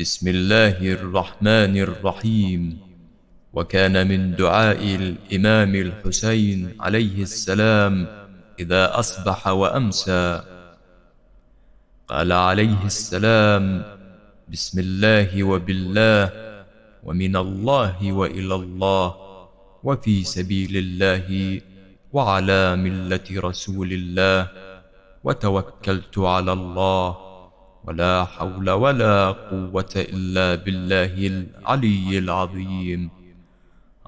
بسم الله الرحمن الرحيم وكان من دعاء الإمام الحسين عليه السلام إذا أصبح وأمسى قال عليه السلام بسم الله وبالله ومن الله وإلى الله وفي سبيل الله وعلى ملة رسول الله وتوكلت على الله ولا حول ولا قوة إلا بالله العلي العظيم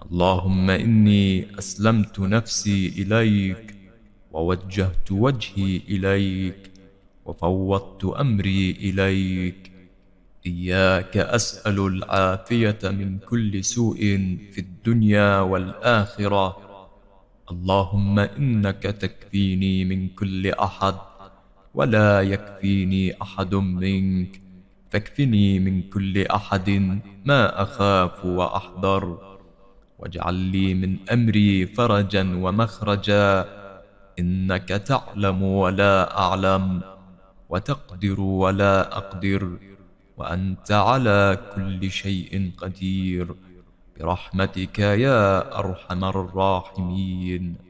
اللهم إني أسلمت نفسي إليك ووجهت وجهي إليك وفوضت أمري إليك إياك أسأل العافية من كل سوء في الدنيا والآخرة اللهم إنك تكفيني من كل أحد ولا يكفيني أحد منك فاكفني من كل أحد ما أخاف وأحضر واجعل لي من أمري فرجا ومخرجا إنك تعلم ولا أعلم وتقدر ولا أقدر وأنت على كل شيء قدير برحمتك يا أرحم الراحمين